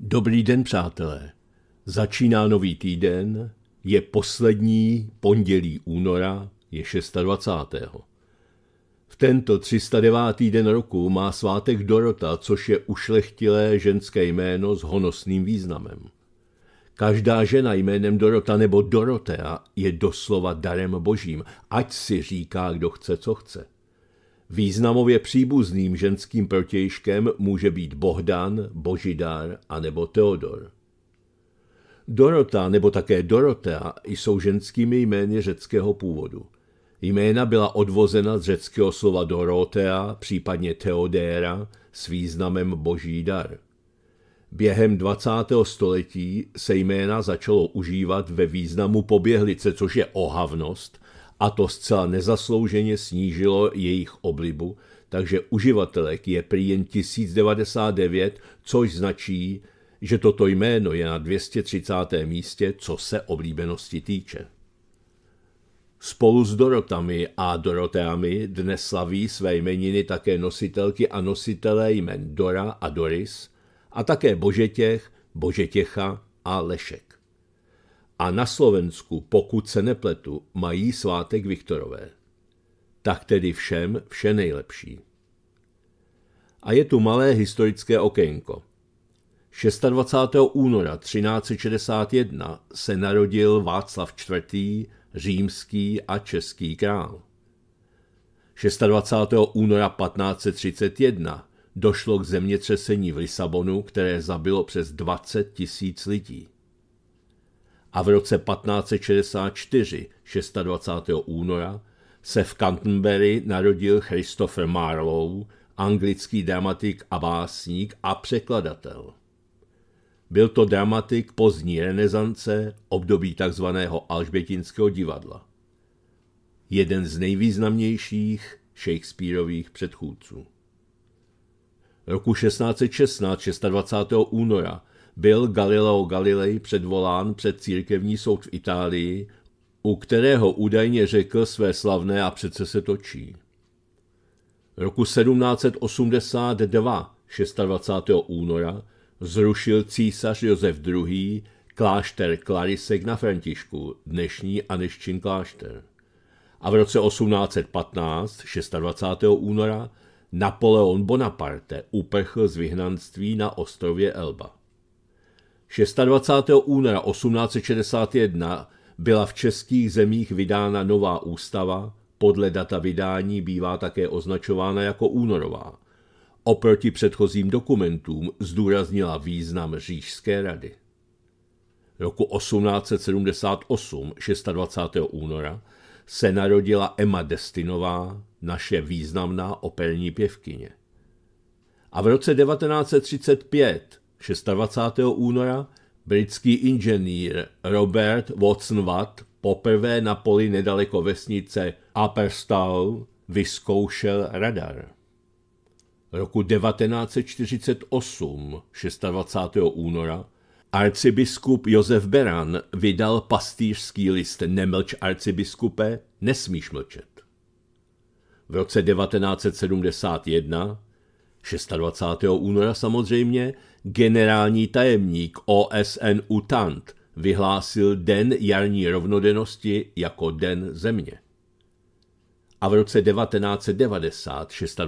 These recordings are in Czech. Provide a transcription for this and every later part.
Dobrý den, přátelé. Začíná nový týden, je poslední pondělí února, je 26. V tento 309. den roku má svátek Dorota, což je ušlechtilé ženské jméno s honosným významem. Každá žena jménem Dorota nebo Dorotea je doslova darem božím, ať si říká, kdo chce, co chce. Významově příbuzným ženským protějškem může být Bohdan, Božidár a nebo Teodor. Dorota nebo také Dorotea jsou ženskými jmény řeckého původu. Jména byla odvozena z řeckého slova Dorotea, případně Teodéra, s významem boží dar. Během 20. století se jména začalo užívat ve významu poběhlice, což je ohavnost, a to zcela nezaslouženě snížilo jejich oblibu, takže uživatelek je prý jen 1099, což značí, že toto jméno je na 230. místě, co se oblíbenosti týče. Spolu s Dorotami a Doroteami dnes slaví své jmeniny také nositelky a nositelé jmen Dora a Doris a také božetěch, božetěcha a Lešek a na Slovensku, pokud se nepletu, mají svátek Viktorové. Tak tedy všem vše nejlepší. A je tu malé historické okénko. 26. února 1361 se narodil Václav IV., římský a český král. 26. února 1531 došlo k zemětřesení v Lisabonu, které zabilo přes 20 tisíc lidí a v roce 1564, 26. února, se v Canterbury narodil Christopher Marlowe, anglický dramatik a básník a překladatel. Byl to dramatik pozdní renesance, období tzv. Alžbětinského divadla. Jeden z nejvýznamnějších Shakespeareových předchůdců. Roku 1616, 26. února, byl Galileo Galilei předvolán před církevní soud v Itálii, u kterého údajně řekl své slavné a přece se točí. Roku 1782, 26. února, zrušil císař Josef II. klášter Klarisek na Františku, dnešní Aneščin klášter. A v roce 1815, 26. února, Napoleon Bonaparte uprchl z vyhnanství na ostrově Elba. 26. února 1861 byla v českých zemích vydána nová ústava, podle data vydání bývá také označována jako únorová. Oproti předchozím dokumentům zdůraznila význam Řížské rady. Roku 1878, 26. února, se narodila Emma Destinová, naše významná operní pěvkyně. A v roce 1935 26. února britský inženýr Robert Watson Watt poprvé na poli nedaleko vesnice Upperstow vyzkoušel radar. Roku 1948, 26. února, arcibiskup Josef Beran vydal pastýřský list Nemlč arcibiskupe, nesmíš mlčet. V roce 1971 26. února samozřejmě generální tajemník OSN UTANT vyhlásil Den jarní rovnodennosti jako Den země. A v roce 1990, 26.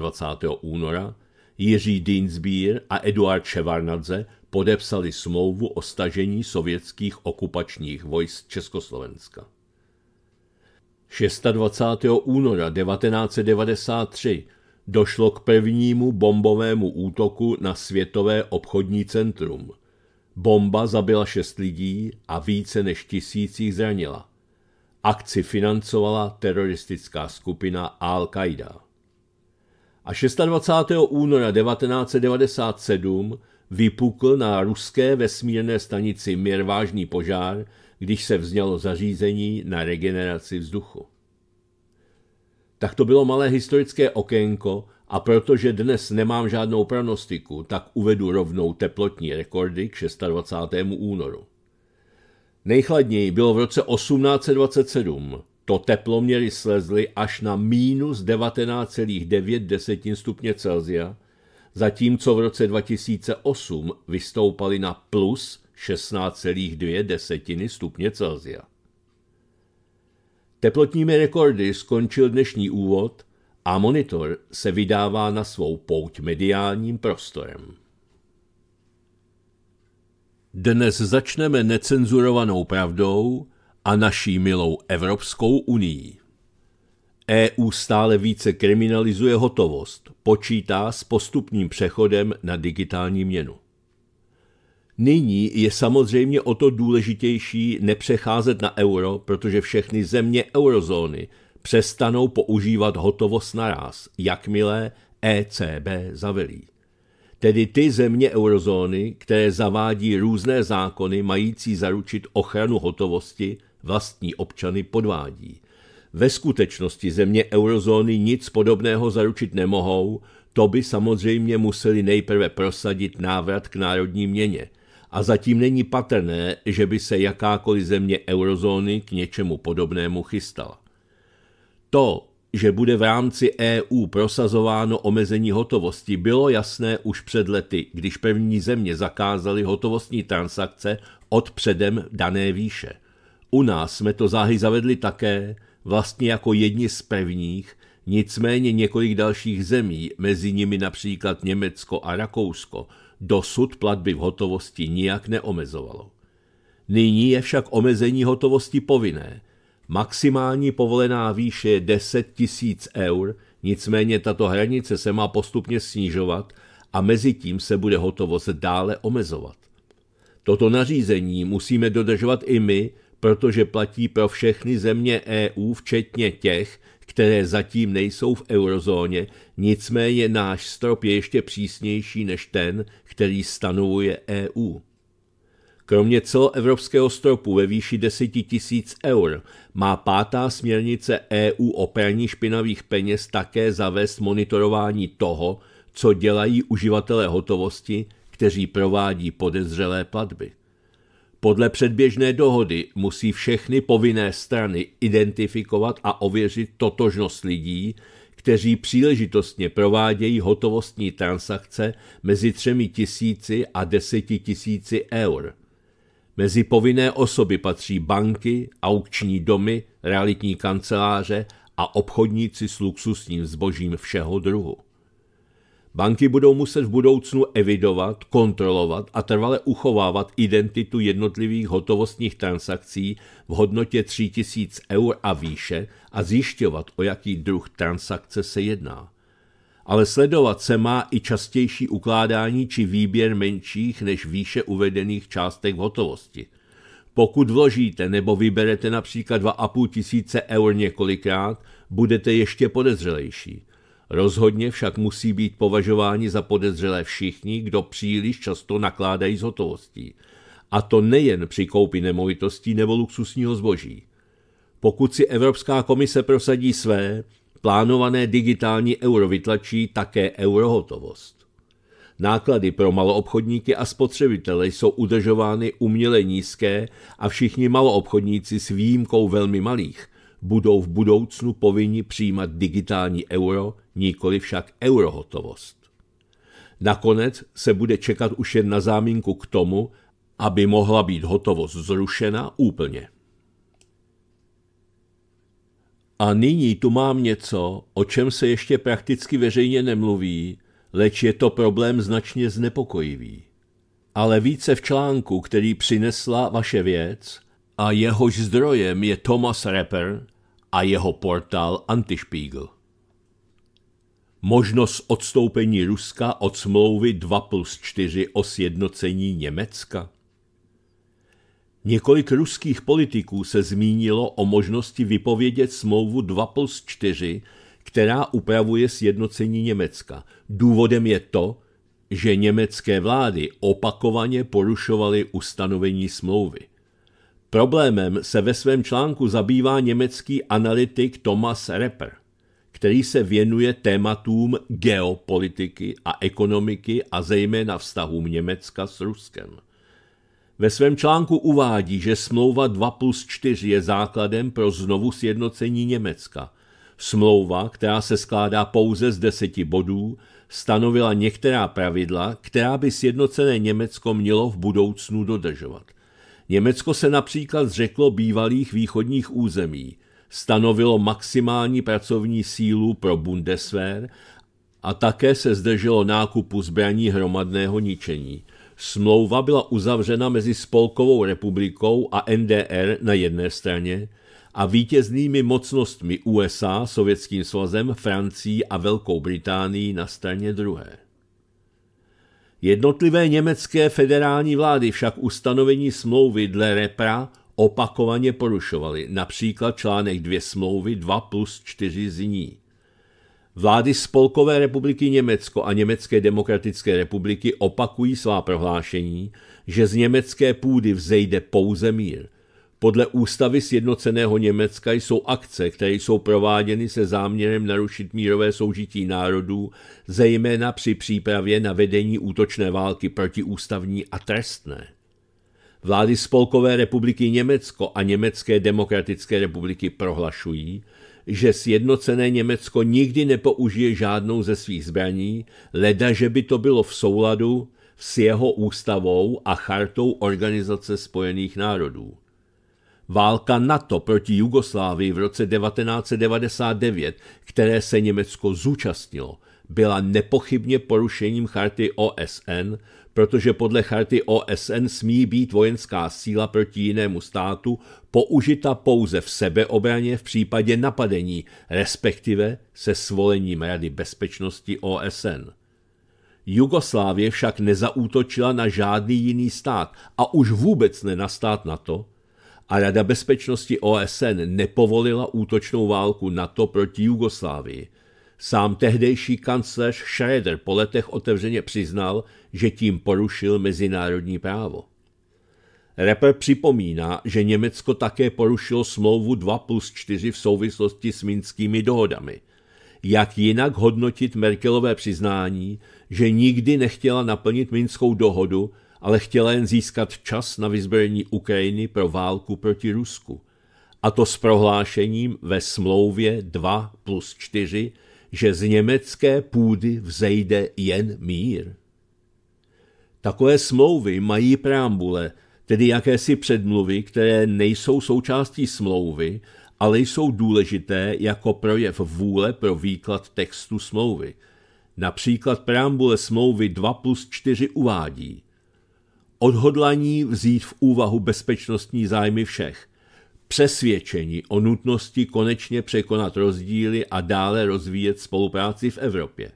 února, Jiří Dinsbír a Eduard Ševarnadze podepsali smlouvu o stažení sovětských okupačních vojsk Československa. 26. února 1993 došlo k prvnímu bombovému útoku na Světové obchodní centrum. Bomba zabila šest lidí a více než tisících zranila. Akci financovala teroristická skupina Al-Qaida. A 26. února 1997 vypukl na ruské vesmírné stanici Mir vážný požár, když se vznělo zařízení na regeneraci vzduchu tak to bylo malé historické okénko a protože dnes nemám žádnou pranostiku, tak uvedu rovnou teplotní rekordy k 26. únoru. Nejchladněji bylo v roce 1827. To teploměry slezly až na minus 19,9 stupně Celsia, zatímco v roce 2008 vystoupaly na plus 16,2 stupně Celsia. Teplotními rekordy skončil dnešní úvod a monitor se vydává na svou pouť mediálním prostorem. Dnes začneme necenzurovanou pravdou a naší milou Evropskou unii. EU stále více kriminalizuje hotovost, počítá s postupným přechodem na digitální měnu. Nyní je samozřejmě o to důležitější nepřecházet na euro, protože všechny země eurozóny přestanou používat hotovost naraz, jakmile ECB zavelí. Tedy ty země eurozóny, které zavádí různé zákony mající zaručit ochranu hotovosti, vlastní občany podvádí. Ve skutečnosti země eurozóny nic podobného zaručit nemohou, to by samozřejmě museli nejprve prosadit návrat k národní měně – a zatím není patrné, že by se jakákoliv země eurozóny k něčemu podobnému chystala. To, že bude v rámci EU prosazováno omezení hotovosti, bylo jasné už před lety, když první země zakázaly hotovostní transakce od předem dané výše. U nás jsme to záhy zavedli také, vlastně jako jedni z prvních, nicméně několik dalších zemí, mezi nimi například Německo a Rakousko, dosud platby v hotovosti nijak neomezovalo. Nyní je však omezení hotovosti povinné. Maximální povolená výše je 10 tisíc eur, nicméně tato hranice se má postupně snižovat a mezi tím se bude hotovost dále omezovat. Toto nařízení musíme dodržovat i my, protože platí pro všechny země EU, včetně těch, které zatím nejsou v eurozóně, nicméně náš strop je ještě přísnější než ten, který stanovuje EU. Kromě celoevropského stropu ve výši 10 000 eur má pátá směrnice EU o praní špinavých peněz také zavést monitorování toho, co dělají uživatelé hotovosti, kteří provádí podezřelé platby. Podle předběžné dohody musí všechny povinné strany identifikovat a ověřit totožnost lidí, kteří příležitostně provádějí hotovostní transakce mezi třemi tisíci a deseti tisíci eur. Mezi povinné osoby patří banky, aukční domy, realitní kanceláře a obchodníci s luxusním zbožím všeho druhu. Banky budou muset v budoucnu evidovat, kontrolovat a trvale uchovávat identitu jednotlivých hotovostních transakcí v hodnotě 3000 eur a výše a zjišťovat, o jaký druh transakce se jedná. Ale sledovat se má i častější ukládání či výběr menších než výše uvedených částek v hotovosti. Pokud vložíte nebo vyberete například 2,5 tisíce eur několikrát, budete ještě podezřelejší – Rozhodně však musí být považováni za podezřelé všichni, kdo příliš často nakládají s hotovostí. A to nejen při koupi nemovitostí nebo luxusního zboží. Pokud si Evropská komise prosadí své, plánované digitální euro vytlačí také eurohotovost. Náklady pro maloobchodníky a spotřebitele jsou udržovány uměle nízké a všichni maloobchodníci s výjimkou velmi malých – budou v budoucnu povinni přijímat digitální euro, nikoli však eurohotovost. Nakonec se bude čekat už jen na záminku k tomu, aby mohla být hotovost zrušena úplně. A nyní tu mám něco, o čem se ještě prakticky veřejně nemluví, leč je to problém značně znepokojivý. Ale více v článku, který přinesla vaše věc, a jehož zdrojem je Thomas Rapper a jeho portál Antispiegel. Možnost odstoupení Ruska od smlouvy 2 plus 4 o sjednocení Německa. Několik ruských politiků se zmínilo o možnosti vypovědět smlouvu 2 plus 4, která upravuje sjednocení Německa. Důvodem je to, že německé vlády opakovaně porušovaly ustanovení smlouvy. Problémem se ve svém článku zabývá německý analytik Thomas Repper, který se věnuje tématům geopolitiky a ekonomiky a zejména vztahům Německa s Ruskem. Ve svém článku uvádí, že smlouva 2 plus 4 je základem pro znovu sjednocení Německa. Smlouva, která se skládá pouze z deseti bodů, stanovila některá pravidla, která by sjednocené Německo mělo v budoucnu dodržovat – Německo se například zřeklo bývalých východních území, stanovilo maximální pracovní sílu pro Bundeswehr a také se zdrželo nákupu zbraní hromadného ničení. Smlouva byla uzavřena mezi Spolkovou republikou a NDR na jedné straně a vítěznými mocnostmi USA, Sovětským svazem, Francií a Velkou Británií na straně druhé. Jednotlivé německé federální vlády však ustanovení smlouvy dle repra opakovaně porušovaly, například článek 2 smlouvy 2 plus 4 zní. Vlády Spolkové republiky Německo a Německé demokratické republiky opakují svá prohlášení, že z německé půdy vzejde pouze mír – podle ústavy sjednoceného Německa jsou akce, které jsou prováděny se záměrem narušit mírové soužití národů, zejména při přípravě na vedení útočné války protiústavní a trestné. Vlády Spolkové republiky Německo a Německé demokratické republiky prohlašují, že sjednocené Německo nikdy nepoužije žádnou ze svých zbraní, leda, že by to bylo v souladu s jeho ústavou a chartou Organizace spojených národů. Válka NATO proti Jugoslávii v roce 1999, které se Německo zúčastnilo, byla nepochybně porušením charty OSN, protože podle charty OSN smí být vojenská síla proti jinému státu použita pouze v sebeobraně v případě napadení, respektive se svolením Rady bezpečnosti OSN. Jugoslávie však nezaútočila na žádný jiný stát a už vůbec ne na stát NATO, a Rada bezpečnosti OSN nepovolila útočnou válku NATO proti Jugoslávii. Sám tehdejší kancléř Schröder po letech otevřeně přiznal, že tím porušil mezinárodní právo. Reper připomíná, že Německo také porušilo smlouvu 2 plus 4 v souvislosti s minskými dohodami. Jak jinak hodnotit Merkelové přiznání, že nikdy nechtěla naplnit minskou dohodu ale chtěla jen získat čas na vyzbrojení Ukrajiny pro válku proti Rusku. A to s prohlášením ve smlouvě 2 plus 4, že z německé půdy vzejde jen mír. Takové smlouvy mají preambule, tedy jakési předmluvy, které nejsou součástí smlouvy, ale jsou důležité jako projev vůle pro výklad textu smlouvy. Například preambule smlouvy 2 plus 4 uvádí – odhodlaní vzít v úvahu bezpečnostní zájmy všech, přesvědčení o nutnosti konečně překonat rozdíly a dále rozvíjet spolupráci v Evropě.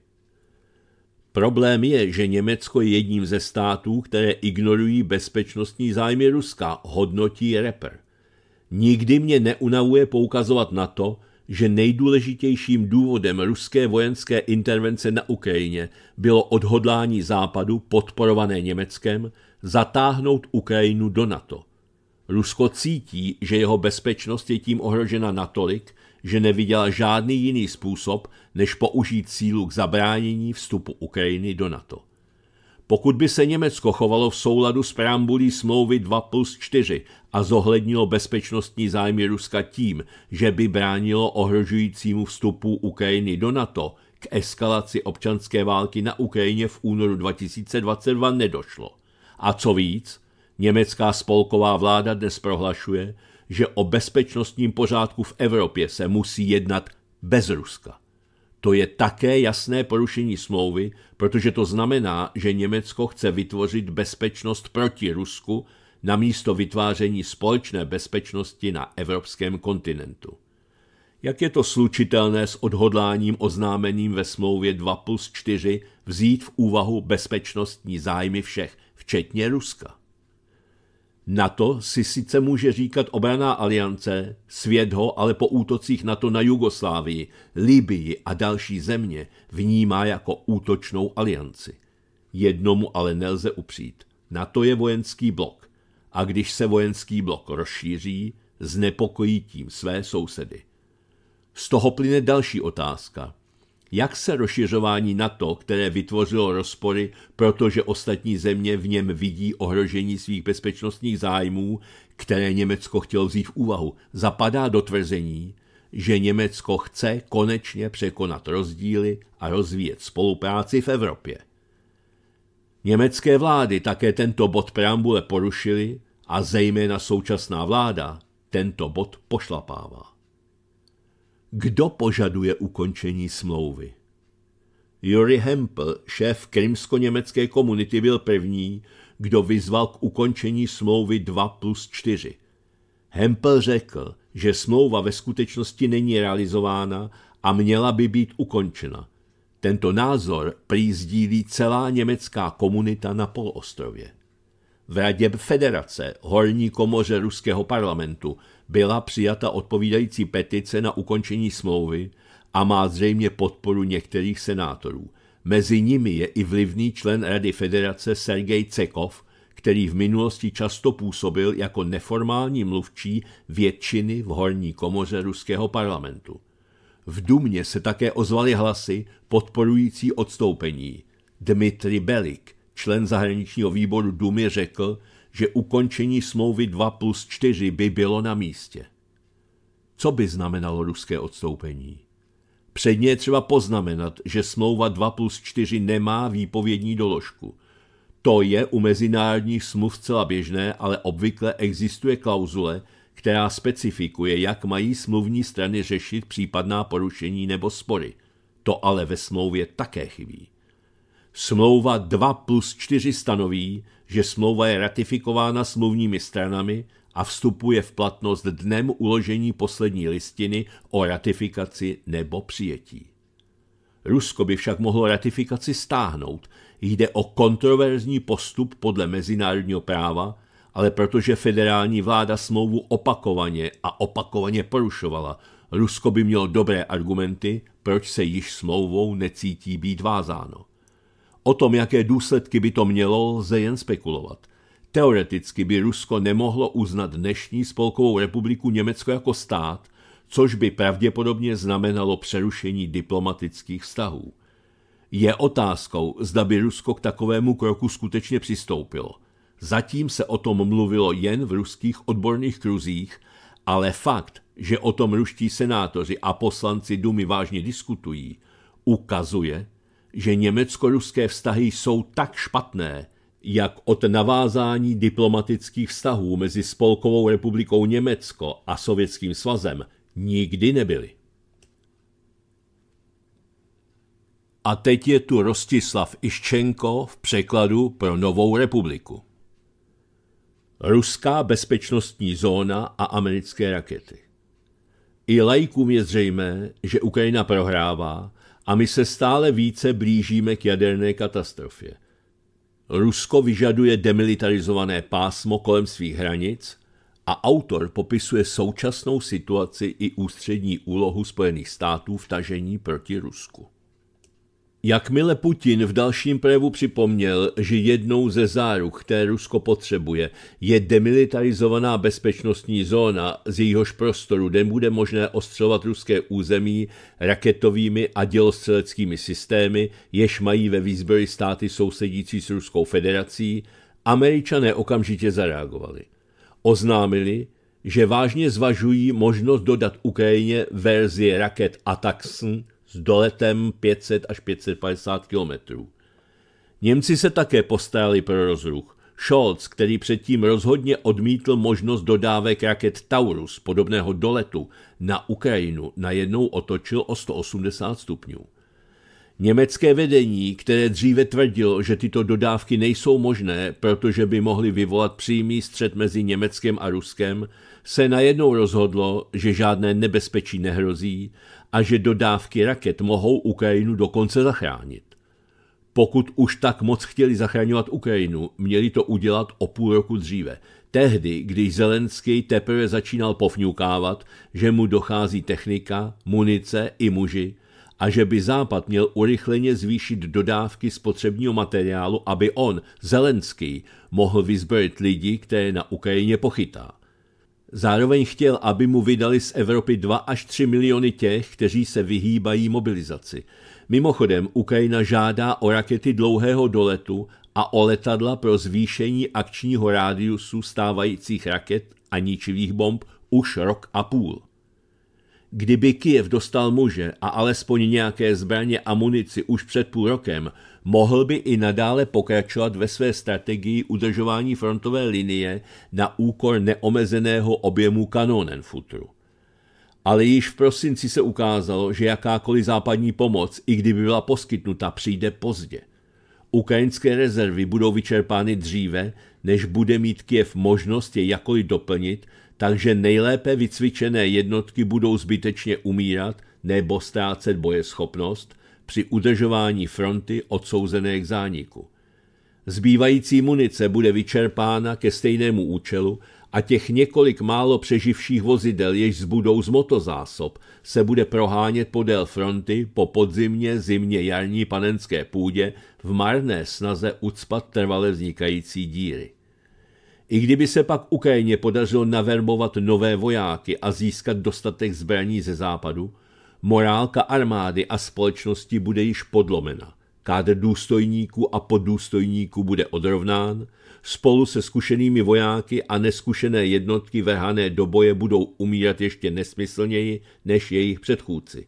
Problém je, že Německo je jedním ze států, které ignorují bezpečnostní zájmy Ruska, hodnotí Reper. Nikdy mě neunavuje poukazovat na to, že nejdůležitějším důvodem ruské vojenské intervence na Ukrajině bylo odhodlání Západu podporované Německem zatáhnout Ukrajinu do NATO. Rusko cítí, že jeho bezpečnost je tím ohrožena natolik, že neviděla žádný jiný způsob, než použít sílu k zabránění vstupu Ukrajiny do NATO. Pokud by se Německo chovalo v souladu s preambulí smlouvy 2 plus 4 a zohlednilo bezpečnostní zájmy Ruska tím, že by bránilo ohrožujícímu vstupu Ukrajiny do NATO, k eskalaci občanské války na Ukrajině v únoru 2022 nedošlo. A co víc, německá spolková vláda dnes prohlašuje, že o bezpečnostním pořádku v Evropě se musí jednat bez Ruska. To je také jasné porušení smlouvy, protože to znamená, že Německo chce vytvořit bezpečnost proti Rusku na místo vytváření společné bezpečnosti na evropském kontinentu. Jak je to slučitelné s odhodláním oznámením ve smlouvě 2 plus 4 vzít v úvahu bezpečnostní zájmy všech, včetně Ruska. Na to si sice může říkat obraná aliance, svět ho ale po útocích NATO na Jugoslávii, Libii a další země vnímá jako útočnou alianci. Jednomu ale nelze upřít. Na to je vojenský blok. A když se vojenský blok rozšíří, znepokojí tím své sousedy. Z toho plyne další otázka jak se rozšiřování NATO, které vytvořilo rozpory, protože ostatní země v něm vidí ohrožení svých bezpečnostních zájmů, které Německo chtělo vzít v úvahu, zapadá do tvrzení, že Německo chce konečně překonat rozdíly a rozvíjet spolupráci v Evropě. Německé vlády také tento bod preambule porušily a zejména současná vláda tento bod pošlapává. Kdo požaduje ukončení smlouvy? Juri Hempel, šéf krimsko německé komunity, byl první, kdo vyzval k ukončení smlouvy 2 plus 4. Hempel řekl, že smlouva ve skutečnosti není realizována a měla by být ukončena. Tento názor přizdílí celá německá komunita na poloostrově. V Radě federace, horní komoře ruského parlamentu, byla přijata odpovídající petice na ukončení smlouvy a má zřejmě podporu některých senátorů. Mezi nimi je i vlivný člen Rady federace Sergej Cekov, který v minulosti často působil jako neformální mluvčí většiny v horní komoře ruského parlamentu. V Dumě se také ozvaly hlasy podporující odstoupení. Dmitry Belik, člen zahraničního výboru Dumy, řekl, že ukončení smlouvy 2 plus 4 by bylo na místě. Co by znamenalo ruské odstoupení? Předně je třeba poznamenat, že smlouva 2 plus 4 nemá výpovědní doložku. To je u mezinárodních smluv celá běžné, ale obvykle existuje klauzule, která specifikuje, jak mají smluvní strany řešit případná porušení nebo spory. To ale ve smlouvě také chybí. Smlouva 2 plus 4 stanoví, že smlouva je ratifikována smluvními stranami a vstupuje v platnost dnem uložení poslední listiny o ratifikaci nebo přijetí. Rusko by však mohlo ratifikaci stáhnout. Jde o kontroverzní postup podle mezinárodního práva, ale protože federální vláda smlouvu opakovaně a opakovaně porušovala, Rusko by mělo dobré argumenty, proč se již smlouvou necítí být vázáno. O tom, jaké důsledky by to mělo, lze jen spekulovat. Teoreticky by Rusko nemohlo uznat dnešní spolkovou republiku Německo jako stát, což by pravděpodobně znamenalo přerušení diplomatických vztahů. Je otázkou, zda by Rusko k takovému kroku skutečně přistoupilo. Zatím se o tom mluvilo jen v ruských odborných kruzích, ale fakt, že o tom ruští senátoři a poslanci Dumy vážně diskutují, ukazuje, že německo-ruské vztahy jsou tak špatné, jak od navázání diplomatických vztahů mezi Spolkovou republikou Německo a Sovětským svazem nikdy nebyly. A teď je tu Rostislav Iščenko v překladu pro Novou republiku. Ruská bezpečnostní zóna a americké rakety. I lajkům je zřejmé, že Ukrajina prohrává a my se stále více blížíme k jaderné katastrofě. Rusko vyžaduje demilitarizované pásmo kolem svých hranic a autor popisuje současnou situaci i ústřední úlohu Spojených států v tažení proti Rusku. Jakmile Putin v dalším projevu připomněl, že jednou ze záruk, které Rusko potřebuje, je demilitarizovaná bezpečnostní zóna, z jejíhož prostoru den bude možné ostřelovat ruské území raketovými a dělostřeleckými systémy, jež mají ve výzbroji státy sousedící s Ruskou federací, američané okamžitě zareagovali. Oznámili, že vážně zvažují možnost dodat Ukrajině verzi raket Ataxn, s doletem 500 až 550 kilometrů. Němci se také postáli pro rozruch. Scholz, který předtím rozhodně odmítl možnost dodávek raket Taurus podobného doletu na Ukrajinu, najednou otočil o 180 stupňů. Německé vedení, které dříve tvrdilo, že tyto dodávky nejsou možné, protože by mohly vyvolat přímý střet mezi Německem a Ruskem, se najednou rozhodlo, že žádné nebezpečí nehrozí a že dodávky raket mohou Ukrajinu dokonce zachránit. Pokud už tak moc chtěli zachraňovat Ukrajinu, měli to udělat o půl roku dříve. Tehdy, když Zelenský teprve začínal pofňukávat, že mu dochází technika, munice i muži, a že by Západ měl urychleně zvýšit dodávky spotřebního materiálu, aby on, Zelenský, mohl vyzbrojit lidi, které na Ukrajině pochytá. Zároveň chtěl, aby mu vydali z Evropy 2 až 3 miliony těch, kteří se vyhýbají mobilizaci. Mimochodem, Ukrajina žádá o rakety dlouhého doletu a o letadla pro zvýšení akčního rádiusu stávajících raket a ničivých bomb už rok a půl. Kdyby Kiev dostal muže a alespoň nějaké zbraně a munici už před půl rokem, mohl by i nadále pokračovat ve své strategii udržování frontové linie na úkor neomezeného objemu futru. Ale již v prosinci se ukázalo, že jakákoliv západní pomoc, i kdyby byla poskytnuta, přijde pozdě. Ukrajinské rezervy budou vyčerpány dříve, než bude mít Kiev možnost je jakkoliv doplnit, takže nejlépe vycvičené jednotky budou zbytečně umírat nebo ztrácet bojeschopnost – při udržování fronty odsouzené k zániku. Zbývající munice bude vyčerpána ke stejnému účelu a těch několik málo přeživších vozidel, jež zbudou z motozásob, se bude prohánět podél fronty po podzimně, zimně, jarní panenské půdě v marné snaze ucpat trvale vznikající díry. I kdyby se pak Ukrajině podařilo naverbovat nové vojáky a získat dostatek zbraní ze západu, Morálka armády a společnosti bude již podlomena, kádr důstojníků a poddůstojníků bude odrovnán, spolu se zkušenými vojáky a neskušené jednotky vehané do boje budou umírat ještě nesmyslněji než jejich předchůdci.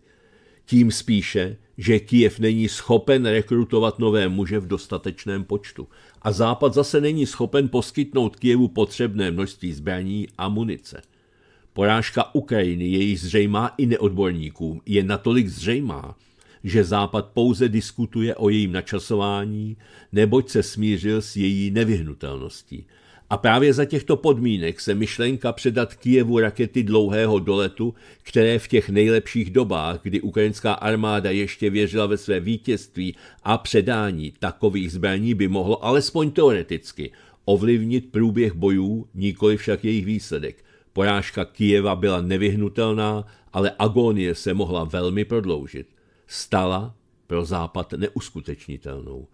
Tím spíše, že Kijev není schopen rekrutovat nové muže v dostatečném počtu a Západ zase není schopen poskytnout Kijevu potřebné množství zbraní a munice – Porážka Ukrajiny je již zřejmá i neodborníkům. Je natolik zřejmá, že Západ pouze diskutuje o jejím načasování, neboť se smířil s její nevyhnutelností. A právě za těchto podmínek se myšlenka předat Kijevu rakety dlouhého doletu, které v těch nejlepších dobách, kdy ukrajinská armáda ještě věřila ve své vítězství a předání takových zbraní by mohlo alespoň teoreticky ovlivnit průběh bojů, nikoli však jejich výsledek. Porážka Kijeva byla nevyhnutelná, ale agonie se mohla velmi prodloužit. Stala pro Západ neuskutečnitelnou.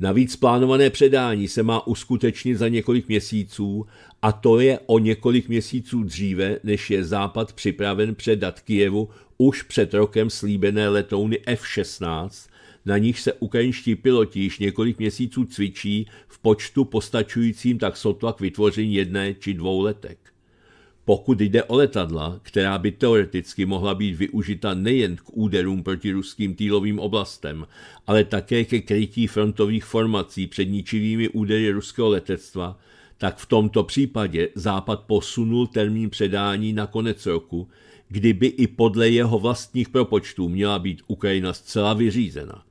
Navíc plánované předání se má uskutečnit za několik měsíců a to je o několik měsíců dříve, než je Západ připraven předat Kijevu už před rokem slíbené letouny F-16, na nich se ukrajinští piloti již několik měsíců cvičí v počtu postačujícím tak sotva k vytvoření jedné či dvou letek pokud jde o letadla, která by teoreticky mohla být využita nejen k úderům proti ruským týlovým oblastem, ale také ke krytí frontových formací před ničivými údery ruského letectva, tak v tomto případě Západ posunul termín předání na konec roku, kdyby i podle jeho vlastních propočtů měla být Ukrajina zcela vyřízena.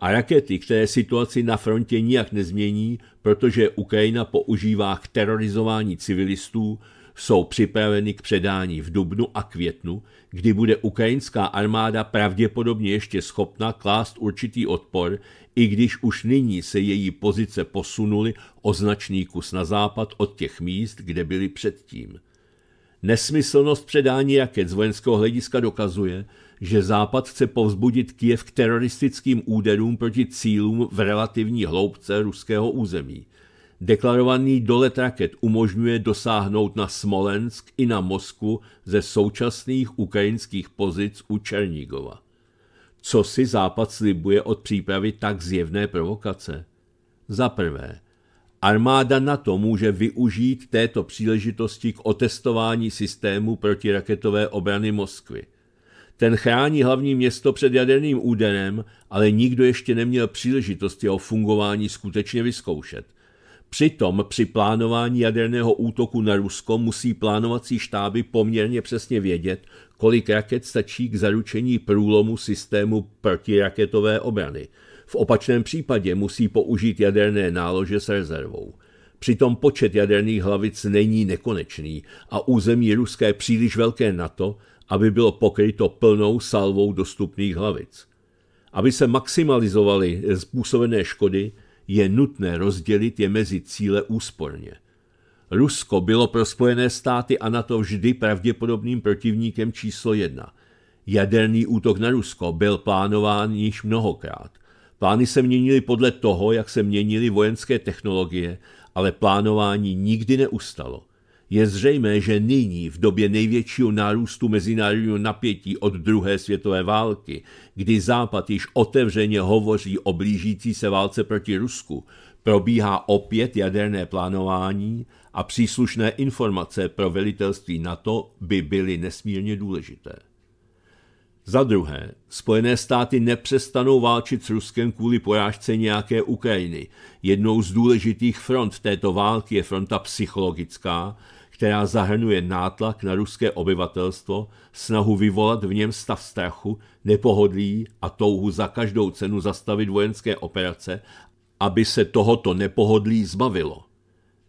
A rakety, které situaci na frontě nijak nezmění, protože Ukrajina používá k terorizování civilistů, jsou připraveny k předání v dubnu a květnu, kdy bude ukrajinská armáda pravděpodobně ještě schopna klást určitý odpor, i když už nyní se její pozice posunuly o značný kus na západ od těch míst, kde byly předtím. Nesmyslnost předání raket z vojenského hlediska dokazuje, že Západ chce povzbudit Kiev k teroristickým úderům proti cílům v relativní hloubce ruského území. Deklarovaný dolet raket umožňuje dosáhnout na Smolensk i na Moskvu ze současných ukrajinských pozic u Černígova. Co si Západ slibuje od přípravy tak zjevné provokace? Za prvé, armáda NATO může využít této příležitosti k otestování systému protiraketové obrany Moskvy. Ten chrání hlavní město před jaderným úderem, ale nikdo ještě neměl příležitost jeho fungování skutečně vyzkoušet – Přitom při plánování jaderného útoku na Rusko musí plánovací štáby poměrně přesně vědět, kolik raket stačí k zaručení průlomu systému protiraketové obrany. V opačném případě musí použít jaderné nálože s rezervou. Přitom počet jaderných hlavic není nekonečný a území ruské je příliš velké na to, aby bylo pokryto plnou salvou dostupných hlavic. Aby se maximalizovaly způsobené škody, je nutné rozdělit je mezi cíle úsporně. Rusko bylo pro Spojené státy a NATO vždy pravděpodobným protivníkem číslo jedna. Jaderný útok na Rusko byl plánován již mnohokrát. Plány se měnily podle toho, jak se měnily vojenské technologie, ale plánování nikdy neustalo. Je zřejmé, že nyní, v době největšího nárůstu mezinárodního napětí od druhé světové války, kdy Západ již otevřeně hovoří o blížící se válce proti Rusku, probíhá opět jaderné plánování a příslušné informace pro velitelství NATO by byly nesmírně důležité. Za druhé, Spojené státy nepřestanou válčit s Ruskem kvůli porážce nějaké Ukrajiny. Jednou z důležitých front této války je fronta psychologická, která zahrnuje nátlak na ruské obyvatelstvo, snahu vyvolat v něm stav strachu, nepohodlí a touhu za každou cenu zastavit vojenské operace, aby se tohoto nepohodlí zbavilo.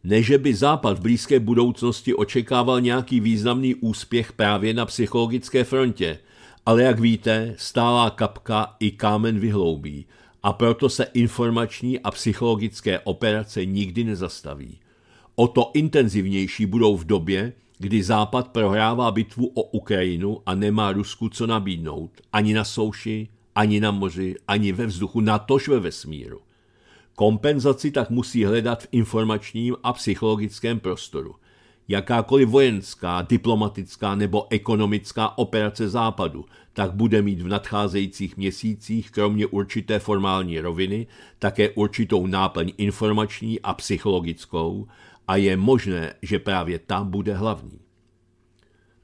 Neže by Západ v blízké budoucnosti očekával nějaký významný úspěch právě na psychologické frontě, ale jak víte, stálá kapka i kámen vyhloubí a proto se informační a psychologické operace nikdy nezastaví o to intenzivnější budou v době, kdy Západ prohrává bitvu o Ukrajinu a nemá Rusku co nabídnout ani na souši, ani na moři, ani ve vzduchu, natož ve vesmíru. Kompenzaci tak musí hledat v informačním a psychologickém prostoru. Jakákoliv vojenská, diplomatická nebo ekonomická operace Západu tak bude mít v nadcházejících měsících kromě určité formální roviny také určitou náplň informační a psychologickou, a je možné, že právě ta bude hlavní.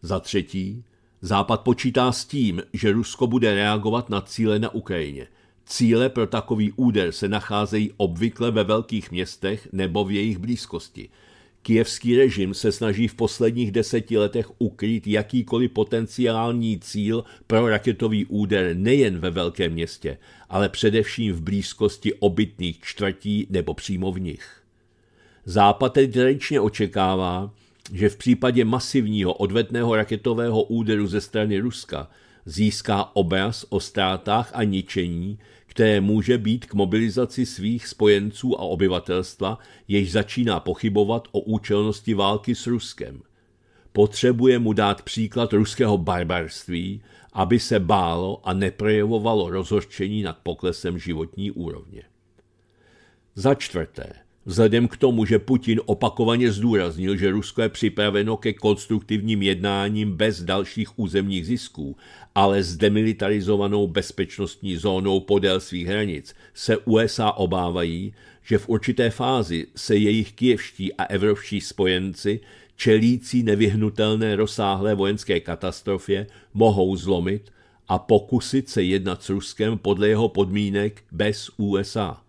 Za třetí, Západ počítá s tím, že Rusko bude reagovat na cíle na Ukrajině. Cíle pro takový úder se nacházejí obvykle ve velkých městech nebo v jejich blízkosti. Kijevský režim se snaží v posledních deseti letech ukryt jakýkoliv potenciální cíl pro raketový úder nejen ve velkém městě, ale především v blízkosti obytných čtvrtí nebo přímo v nich. Západ tedy tradičně očekává, že v případě masivního odvetného raketového úderu ze strany Ruska získá obraz o ztrátách a ničení, které může být k mobilizaci svých spojenců a obyvatelstva, jež začíná pochybovat o účelnosti války s Ruskem. Potřebuje mu dát příklad ruského barbarství, aby se bálo a neprojevovalo rozhorčení nad poklesem životní úrovně. Za čtvrté, Vzhledem k tomu, že Putin opakovaně zdůraznil, že Rusko je připraveno ke konstruktivním jednáním bez dalších územních zisků, ale s demilitarizovanou bezpečnostní zónou podél svých hranic, se USA obávají, že v určité fázi se jejich kievští a evropští spojenci čelící nevyhnutelné rozsáhlé vojenské katastrofě mohou zlomit a pokusit se jednat s Ruskem podle jeho podmínek bez USA.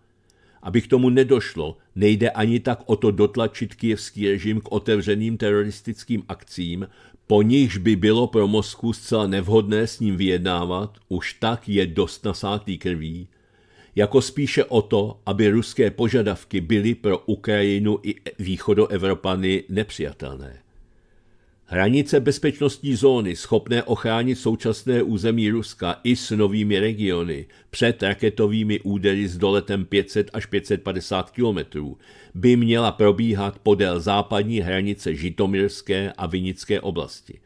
Aby k tomu nedošlo, nejde ani tak o to dotlačit kijevský režim k otevřeným teroristickým akcím, po nichž by bylo pro Moskvu zcela nevhodné s ním vyjednávat, už tak je dost nasátý krví, jako spíše o to, aby ruské požadavky byly pro Ukrajinu i východoevropany nepřijatelné. Hranice bezpečnostní zóny, schopné ochránit současné území Ruska i s novými regiony před raketovými údery s doletem 500 až 550 km, by měla probíhat podél západní hranice Žitomírské a Vinické oblasti.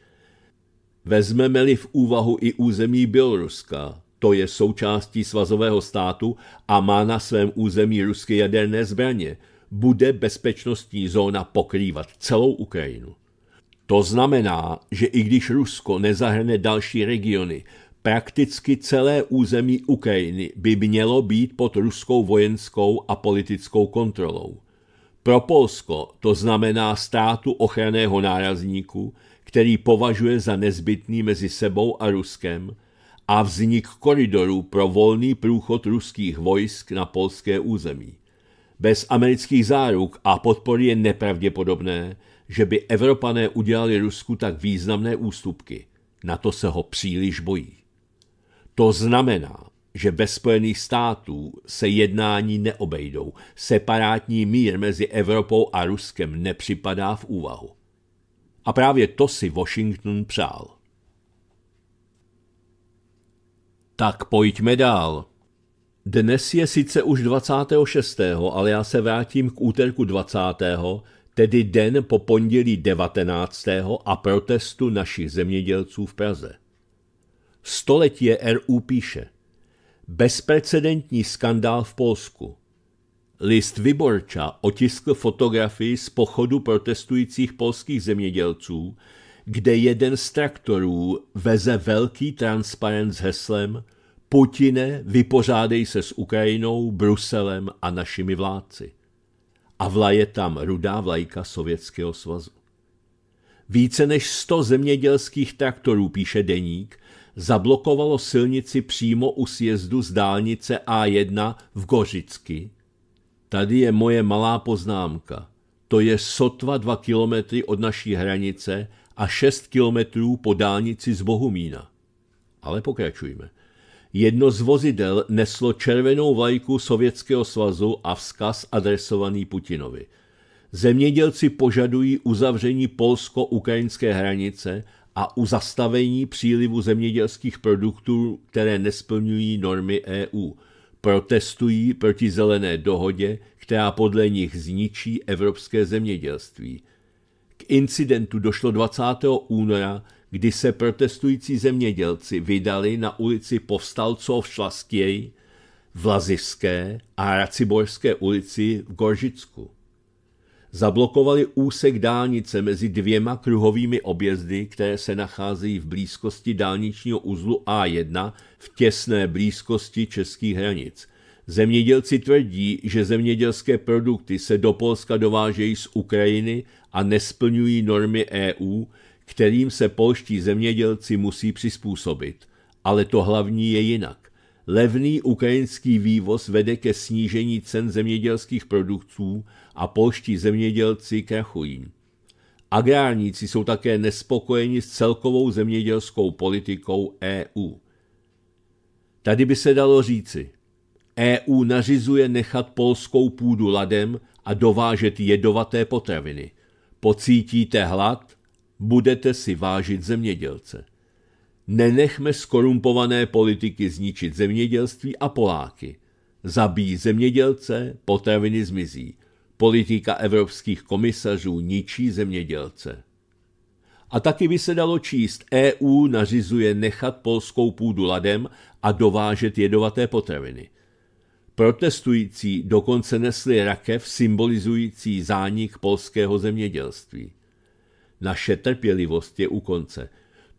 Vezmeme-li v úvahu i území Běloruska, to je součástí svazového státu a má na svém území ruské jaderné zbraně, bude bezpečnostní zóna pokrývat celou Ukrajinu. To znamená, že i když Rusko nezahrne další regiony, prakticky celé území Ukrajiny by mělo být pod ruskou vojenskou a politickou kontrolou. Pro Polsko to znamená ztrátu ochranného nárazníku, který považuje za nezbytný mezi sebou a Ruskem, a vznik koridoru pro volný průchod ruských vojsk na polské území. Bez amerických záruk a podpory je nepravděpodobné, že by Evropané udělali Rusku tak významné ústupky. Na to se ho příliš bojí. To znamená, že ve Spojených států se jednání neobejdou. Separátní mír mezi Evropou a Ruskem nepřipadá v úvahu. A právě to si Washington přál. Tak pojďme dál. Dnes je sice už 26., ale já se vrátím k úterku 20., tedy den po pondělí 19. a protestu našich zemědělců v Praze. Století je RU píše Bezprecedentní skandál v Polsku. List Vyborča otiskl fotografii z pochodu protestujících polských zemědělců, kde jeden z traktorů veze velký transparent s heslem Putine, vypořádej se s Ukrajinou, Bruselem a našimi vládci a vlaje tam rudá vlajka Sovětského svazu. Více než 100 zemědělských traktorů, píše deník, zablokovalo silnici přímo u sjezdu z dálnice A1 v Gořicky. Tady je moje malá poznámka. To je sotva 2 kilometry od naší hranice a 6 kilometrů po dálnici z Bohumína. Ale pokračujme. Jedno z vozidel neslo červenou vlajku Sovětského svazu a vzkaz adresovaný Putinovi. Zemědělci požadují uzavření polsko-ukrajinské hranice a uzastavení přílivu zemědělských produktů, které nesplňují normy EU. Protestují proti zelené dohodě, která podle nich zničí evropské zemědělství. K incidentu došlo 20. února kdy se protestující zemědělci vydali na ulici Povstalcov Šlaskěj v Lazivské a Raciborské ulici v Goržicku. Zablokovali úsek dálnice mezi dvěma kruhovými objezdy, které se nacházejí v blízkosti dálničního uzlu A1 v těsné blízkosti českých hranic. Zemědělci tvrdí, že zemědělské produkty se do Polska dovážejí z Ukrajiny a nesplňují normy EU, kterým se polští zemědělci musí přizpůsobit. Ale to hlavní je jinak. Levný ukrajinský vývoz vede ke snížení cen zemědělských produktů a polští zemědělci krachují. Agrárníci jsou také nespokojeni s celkovou zemědělskou politikou EU. Tady by se dalo říci, EU nařizuje nechat polskou půdu ladem a dovážet jedovaté potraviny. Pocítíte hlad? budete si vážit zemědělce. Nenechme skorumpované politiky zničit zemědělství a Poláky. Zabíjí zemědělce, potraviny zmizí. Politika evropských komisařů ničí zemědělce. A taky by se dalo číst, EU nařizuje nechat polskou půdu ladem a dovážet jedovaté potraviny. Protestující dokonce nesli rakev symbolizující zánik polského zemědělství. Naše trpělivost je u konce.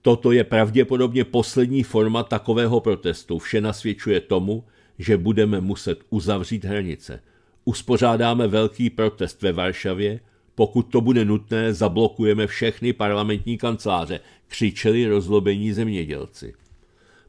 Toto je pravděpodobně poslední forma takového protestu. Vše nasvědčuje tomu, že budeme muset uzavřít hranice. Uspořádáme velký protest ve Varšavě, pokud to bude nutné, zablokujeme všechny parlamentní kanceláře, křičeli rozlobení zemědělci.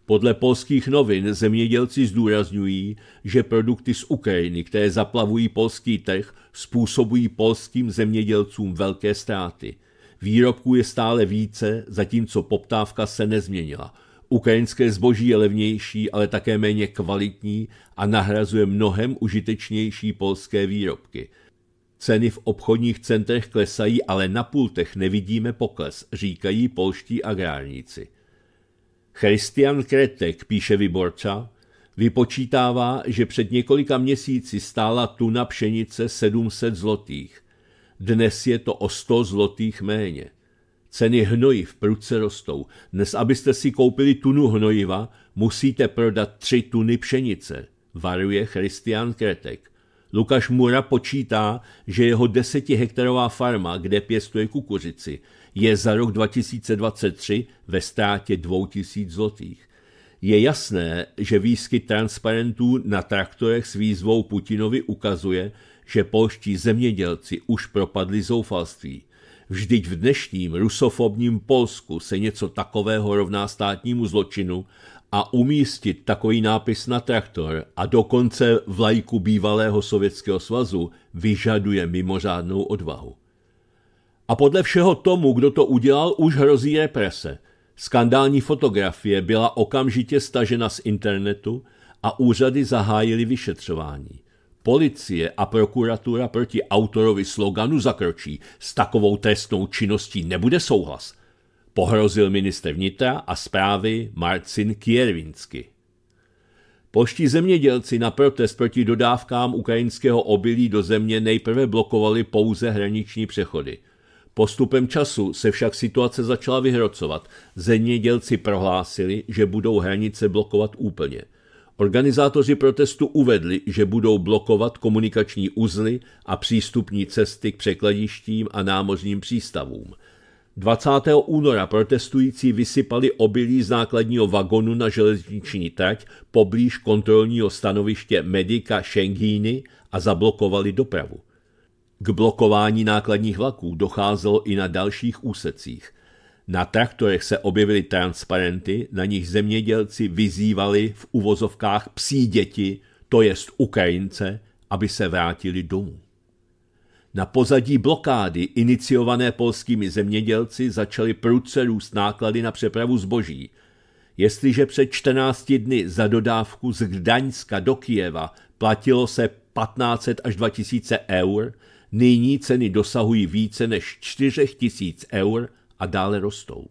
Podle polských novin zemědělci zdůrazňují, že produkty z Ukrajiny, které zaplavují polský trh, způsobují polským zemědělcům velké ztráty – výrobků je stále více, zatímco poptávka se nezměnila. Ukrajinské zboží je levnější, ale také méně kvalitní a nahrazuje mnohem užitečnější polské výrobky. Ceny v obchodních centrech klesají, ale na pultech nevidíme pokles, říkají polští agrárníci. Christian Kretek, píše Vyborča, vypočítává, že před několika měsíci stála tuna pšenice 700 zlotých. Dnes je to o 100 zlotých méně. Ceny hnojiv pruce rostou. Dnes, abyste si koupili tunu hnojiva, musíte prodat tři tuny pšenice, varuje Christian Kretek. Lukáš Mura počítá, že jeho desetihektarová farma, kde pěstuje kukuřici, je za rok 2023 ve ztrátě 2000 zlotých. Je jasné, že výskyt transparentů na traktorech s výzvou Putinovi ukazuje, že polští zemědělci už propadli zoufalství. Vždyť v dnešním rusofobním Polsku se něco takového rovná státnímu zločinu a umístit takový nápis na traktor a dokonce vlajku bývalého Sovětského svazu vyžaduje mimořádnou odvahu. A podle všeho tomu, kdo to udělal, už hrozí represe. Skandální fotografie byla okamžitě stažena z internetu a úřady zahájily vyšetřování. Policie a prokuratura proti autorovi sloganu zakročí. S takovou trestnou činností nebude souhlas, pohrozil minister vnitra a zprávy Marcin Kiervinsky. Poští zemědělci na protest proti dodávkám ukrajinského obilí do země nejprve blokovali pouze hraniční přechody. Postupem času se však situace začala vyhrocovat. Zemědělci prohlásili, že budou hranice blokovat úplně – Organizátoři protestu uvedli, že budou blokovat komunikační uzly a přístupní cesty k překladištím a námořním přístavům. 20. února protestující vysypali obilí z nákladního vagonu na železniční trať poblíž kontrolního stanoviště Medika, Šengíny a zablokovali dopravu. K blokování nákladních vlaků docházelo i na dalších úsecích. Na traktorech se objevily transparenty, na nich zemědělci vyzývali v uvozovkách psí děti, to jest Ukrajince, aby se vrátili domů. Na pozadí blokády, iniciované polskými zemědělci, začaly prudce růst náklady na přepravu zboží. Jestliže před 14 dny za dodávku z Gdaňska do Kijeva platilo se 1500 až 2000 eur, nyní ceny dosahují více než 4000 eur a dále rostou.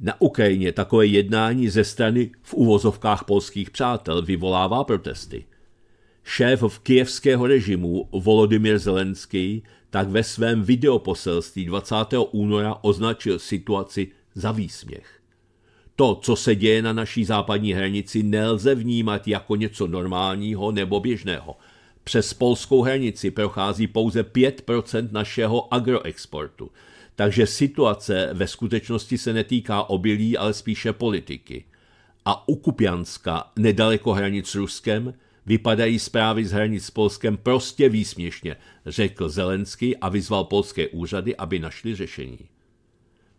Na Ukrajině takové jednání ze strany v uvozovkách polských přátel vyvolává protesty. Šéf v kijevského režimu Volodymyr Zelenský tak ve svém videoposelství 20. února označil situaci za výsměch. To, co se děje na naší západní hranici, nelze vnímat jako něco normálního nebo běžného. Přes polskou hranici prochází pouze 5 našeho agroexportu – takže situace ve skutečnosti se netýká obilí, ale spíše politiky. A u Kupianska, nedaleko hranic s Ruskem, vypadají zprávy z hranic s Polskem prostě výsměšně, řekl Zelenský a vyzval polské úřady, aby našli řešení.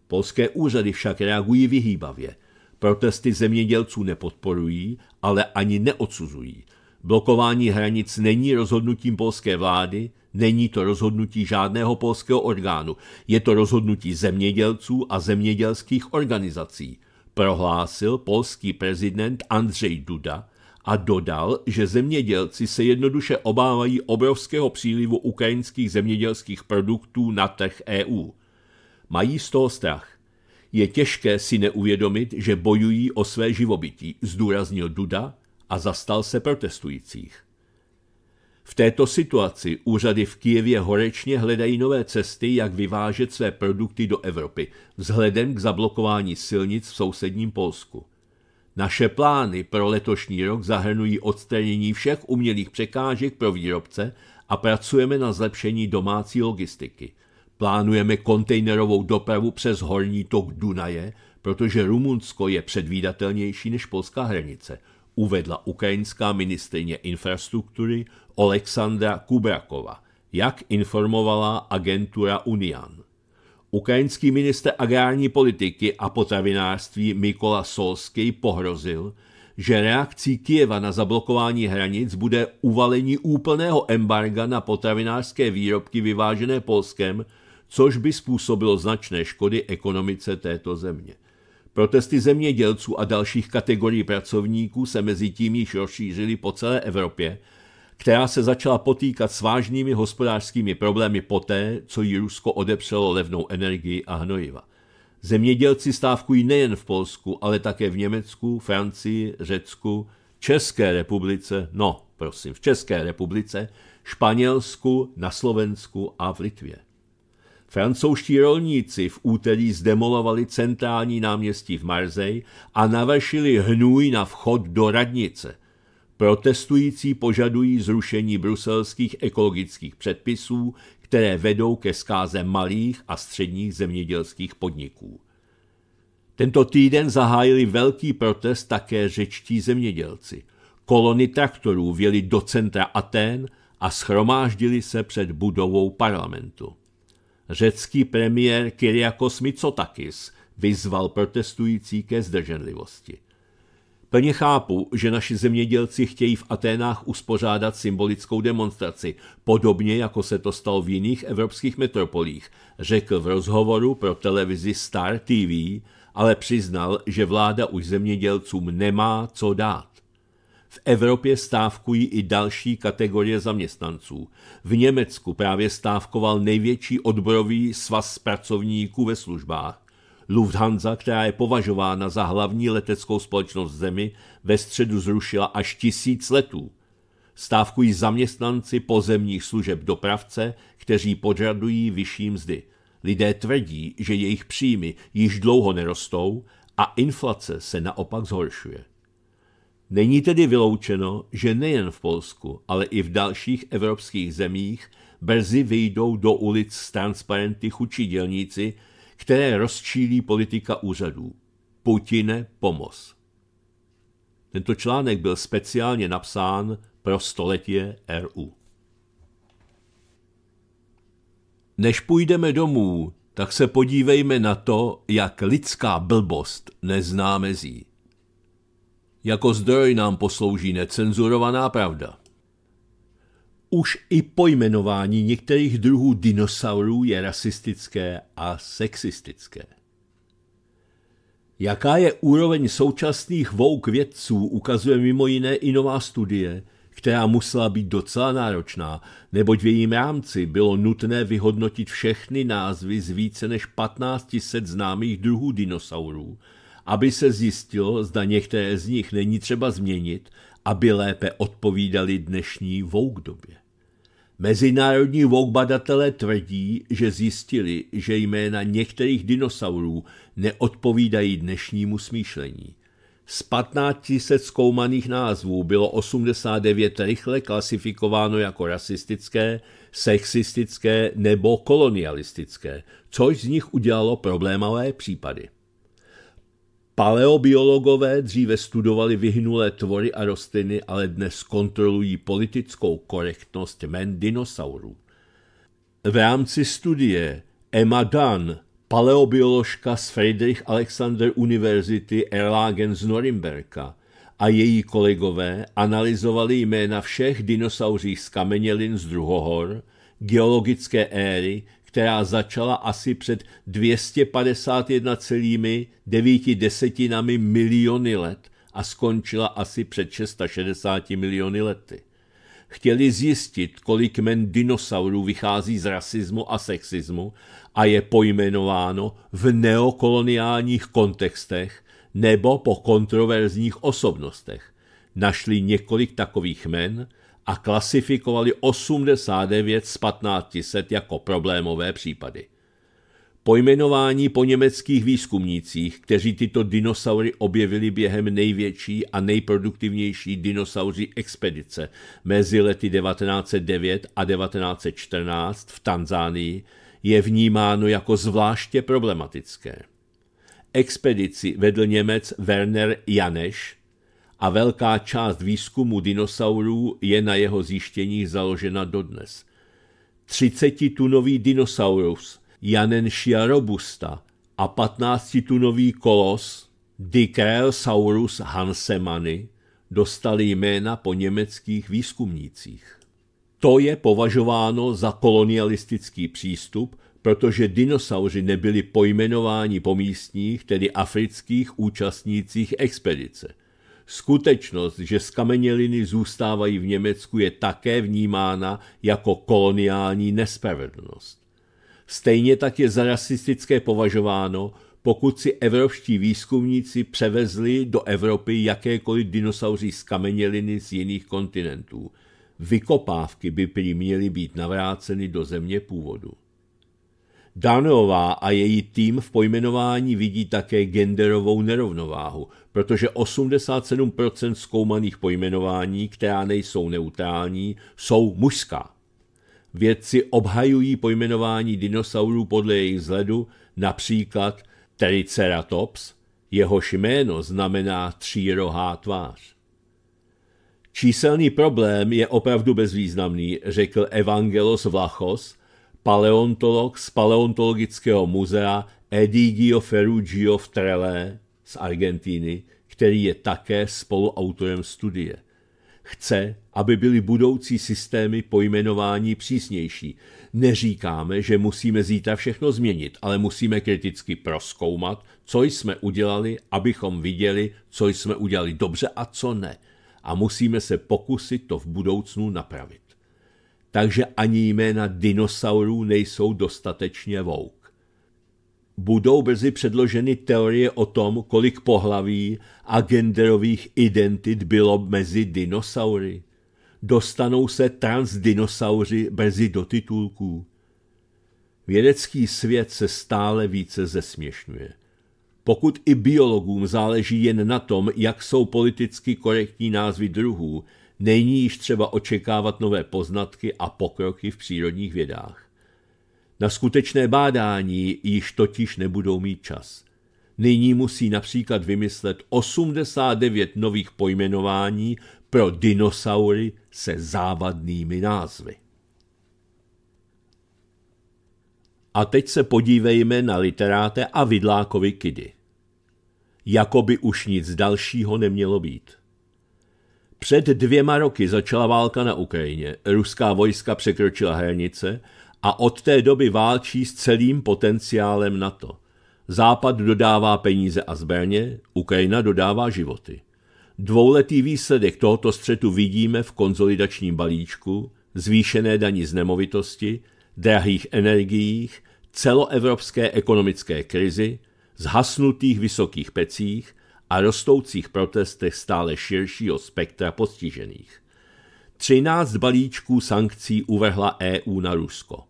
Polské úřady však reagují vyhýbavě. Protesty zemědělců nepodporují, ale ani neodsuzují. Blokování hranic není rozhodnutím polské vlády, Není to rozhodnutí žádného polského orgánu, je to rozhodnutí zemědělců a zemědělských organizací, prohlásil polský prezident Andřej Duda a dodal, že zemědělci se jednoduše obávají obrovského přílivu ukrajinských zemědělských produktů na trh EU. Mají z toho strach. Je těžké si neuvědomit, že bojují o své živobytí, zdůraznil Duda a zastal se protestujících. V této situaci úřady v Kijevě horečně hledají nové cesty, jak vyvážet své produkty do Evropy, vzhledem k zablokování silnic v sousedním Polsku. Naše plány pro letošní rok zahrnují odstranění všech umělých překážek pro výrobce a pracujeme na zlepšení domácí logistiky. Plánujeme kontejnerovou dopravu přes horní tok Dunaje, protože Rumunsko je předvídatelnější než polská hranice – uvedla ukrajinská ministrině infrastruktury Oleksandra Kubrakova, jak informovala agentura Unian. Ukrajinský minister agrární politiky a potravinářství Mikola Solský pohrozil, že reakcí Kieva na zablokování hranic bude uvalení úplného embarga na potravinářské výrobky vyvážené Polskem, což by způsobilo značné škody ekonomice této země. Protesty zemědělců a dalších kategorií pracovníků se mezi tím již rozšířily po celé Evropě, která se začala potýkat s vážnými hospodářskými problémy poté, co jí Rusko odepřelo levnou energii a hnojiva. Zemědělci stávkují nejen v Polsku, ale také v Německu, Francii, Řecku, České republice, no prosím, v České republice, Španělsku, na Slovensku a v Litvě. Francouzští rolníci v úterý zdemolovali centrální náměstí v Marzej a navršili hnůj na vchod do radnice. Protestující požadují zrušení bruselských ekologických předpisů, které vedou ke zkáze malých a středních zemědělských podniků. Tento týden zahájili velký protest také řečtí zemědělci. Kolony traktorů věli do centra Atén a schromáždili se před budovou parlamentu. Řecký premiér Kyriakos Mitsotakis vyzval protestující ke zdrženlivosti. Plně chápu, že naši zemědělci chtějí v Aténách uspořádat symbolickou demonstraci, podobně jako se to stalo v jiných evropských metropolích, řekl v rozhovoru pro televizi Star TV, ale přiznal, že vláda už zemědělcům nemá co dát. V Evropě stávkují i další kategorie zaměstnanců. V Německu právě stávkoval největší odborový svaz pracovníků ve službách. Lufthansa, která je považována za hlavní leteckou společnost zemi, ve středu zrušila až tisíc letů. Stávkují zaměstnanci pozemních služeb dopravce, kteří požadují vyšší mzdy. Lidé tvrdí, že jejich příjmy již dlouho nerostou a inflace se naopak zhoršuje. Není tedy vyloučeno, že nejen v Polsku, ale i v dalších evropských zemích brzy vyjdou do ulic s transparenty chučí dělníci, které rozčílí politika úřadů. Putine pomoz. Tento článek byl speciálně napsán pro stoletě RU. Než půjdeme domů, tak se podívejme na to, jak lidská blbost nezná mezí. Jako zdroj nám poslouží necenzurovaná pravda. Už i pojmenování některých druhů dinosaurů je rasistické a sexistické. Jaká je úroveň současných vouk vědců, ukazuje mimo jiné i nová studie, která musela být docela náročná, neboť v jejím rámci bylo nutné vyhodnotit všechny názvy z více než 15 set známých druhů dinosaurů, aby se zjistilo, zda některé z nich není třeba změnit, aby lépe odpovídali dnešní vouk době. Mezinárodní vouk badatelé tvrdí, že zjistili, že jména některých dinosaurů neodpovídají dnešnímu smýšlení. Z 15 000 zkoumaných názvů bylo 89 rychle klasifikováno jako rasistické, sexistické nebo kolonialistické, což z nich udělalo problémové případy. Paleobiologové dříve studovali vyhnulé tvory a rostliny, ale dnes kontrolují politickou korektnost men dinosaurů. V rámci studie Emma Dunn, paleobioložka z Friedrich Alexander University Erlagen z Norimberka, a její kolegové analyzovali jména všech dinosaurích z kamenělin z druhohor, geologické éry, která začala asi před 251,9 desetinami miliony let a skončila asi před 660 miliony lety. Chtěli zjistit, kolik men dinosaurů vychází z rasismu a sexismu a je pojmenováno v neokoloniálních kontextech nebo po kontroverzních osobnostech. Našli několik takových men – a klasifikovali 89 z 15 set jako problémové případy. Pojmenování po německých výzkumnících, kteří tyto dinosaury objevili během největší a nejproduktivnější dinosauří expedice mezi lety 1909 a 1914 v Tanzánii, je vnímáno jako zvláště problematické. Expedici vedl Němec Werner Janeš, a velká část výzkumu dinosaurů je na jeho zjištění založena dodnes. 30-tunový dinosaurus Janenšia robusta a 15-tunový kolos Dicraeosaurus hansemany dostali jména po německých výzkumnících. To je považováno za kolonialistický přístup, protože dinosauři nebyli pojmenováni po místních, tedy afrických účastnících expedice – Skutečnost, že skameněliny zůstávají v Německu, je také vnímána jako koloniální nespravedlnost. Stejně tak je za rasistické považováno, pokud si evropští výzkumníci převezli do Evropy jakékoliv dinosauří skameněliny z jiných kontinentů. Vykopávky by prý měly být navráceny do země původu. Danová a její tým v pojmenování vidí také genderovou nerovnováhu – protože 87% zkoumaných pojmenování, která nejsou neutrální, jsou mužská. Vědci obhajují pojmenování dinosaurů podle jejich vzhledu, například Triceratops, jehož jméno znamená třírohá tvář. Číselný problém je opravdu bezvýznamný, řekl Evangelos Vlachos, paleontolog z Paleontologického muzea Edigio Ferugio v Trele, z Argentíny, který je také spoluautorem studie. Chce, aby byly budoucí systémy pojmenování přísnější. Neříkáme, že musíme zítra všechno změnit, ale musíme kriticky proskoumat, co jsme udělali, abychom viděli, co jsme udělali dobře a co ne. A musíme se pokusit to v budoucnu napravit. Takže ani jména dinosaurů nejsou dostatečně vouk budou brzy předloženy teorie o tom, kolik pohlaví a genderových identit bylo mezi dinosaury. Dostanou se transdinosauři brzy do titulků. Vědecký svět se stále více zesměšňuje. Pokud i biologům záleží jen na tom, jak jsou politicky korektní názvy druhů, není již třeba očekávat nové poznatky a pokroky v přírodních vědách. Na skutečné bádání již totiž nebudou mít čas. Nyní musí například vymyslet 89 nových pojmenování pro dinosaury se závadnými názvy. A teď se podívejme na literáte a vidlákovi Kidy. Jakoby už nic dalšího nemělo být. Před dvěma roky začala válka na Ukrajině, ruská vojska překročila hranice a od té doby válčí s celým potenciálem NATO. Západ dodává peníze a zbraně, Ukrajina dodává životy. Dvouletý výsledek tohoto střetu vidíme v konzolidačním balíčku, zvýšené daní z nemovitosti, drahých energiích, celoevropské ekonomické krizi, zhasnutých vysokých pecích a rostoucích protestech stále širšího spektra postižených. 13 balíčků sankcí uvrhla EU na Rusko.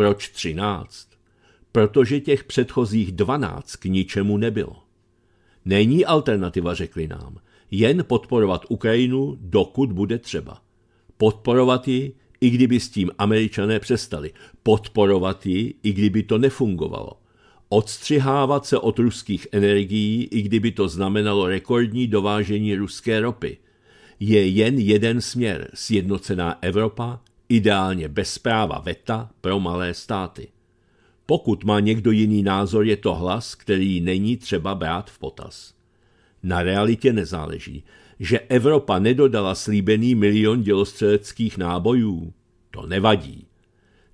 Proč 13? Protože těch předchozích 12 k ničemu nebylo. Není alternativa, řekli nám, jen podporovat Ukrajinu, dokud bude třeba. Podporovat ji, i kdyby s tím američané přestali. Podporovat ji, i kdyby to nefungovalo. Odstřihávat se od ruských energií, i kdyby to znamenalo rekordní dovážení ruské ropy. Je jen jeden směr, sjednocená Evropa, ideálně bez práva VETA pro malé státy. Pokud má někdo jiný názor, je to hlas, který není třeba brát v potaz. Na realitě nezáleží, že Evropa nedodala slíbený milion dělostřeleckých nábojů. To nevadí.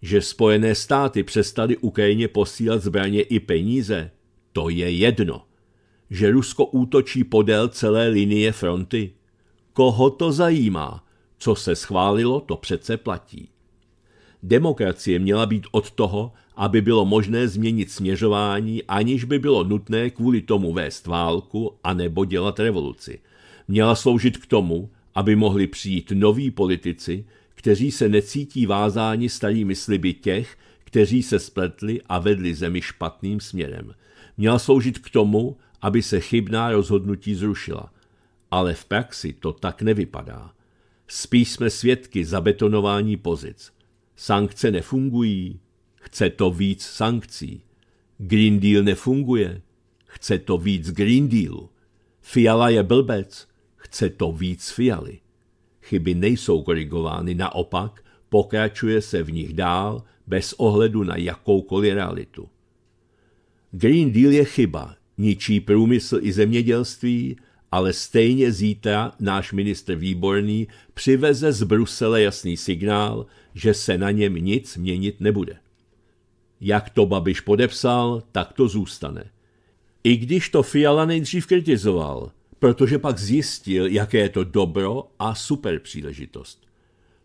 Že Spojené státy přestali Ukrajině posílat zbraně i peníze. To je jedno. Že Rusko útočí podél celé linie fronty. Koho to zajímá? Co se schválilo, to přece platí. Demokracie měla být od toho, aby bylo možné změnit směřování, aniž by bylo nutné kvůli tomu vést válku anebo dělat revoluci. Měla sloužit k tomu, aby mohli přijít noví politici, kteří se necítí vázáni starými sliby těch, kteří se spletli a vedli zemi špatným směrem. Měla sloužit k tomu, aby se chybná rozhodnutí zrušila. Ale v praxi to tak nevypadá. Spíš jsme svědky zabetonování pozic. Sankce nefungují, chce to víc sankcí. Green Deal nefunguje, chce to víc Green Dealu. Fiala je blbec, chce to víc Fialy. Chyby nejsou korigovány, naopak pokračuje se v nich dál bez ohledu na jakoukoliv realitu. Green Deal je chyba, ničí průmysl i zemědělství ale stejně zítra náš ministr Výborný přiveze z Brusele jasný signál, že se na něm nic měnit nebude. Jak to Babiš podepsal, tak to zůstane. I když to Fiala nejdřív kritizoval, protože pak zjistil, jaké je to dobro a super příležitost.